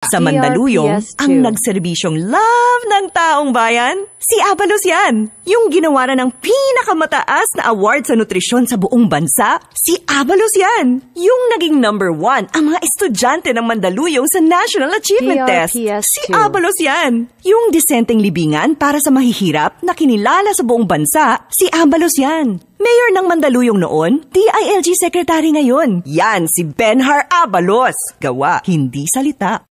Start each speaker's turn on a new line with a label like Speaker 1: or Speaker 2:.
Speaker 1: Sa Mandaluyong, PRPS2. ang nagserbisyong love ng taong bayan, si Avalos yan. Yung ginawa ng pinakamataas na award sa nutrisyon sa buong bansa, si Avalos yan. Yung naging number one ang mga estudyante ng Mandaluyong sa National Achievement PRPS2. Test, si Avalos yan. Yung disenteng libingan para sa mahihirap na kinilala sa buong bansa, si Avalos yan. Mayor ng Mandaluyong noon, DILG Secretary ngayon. Yan si Benhar Abalos. Gawa, hindi salita.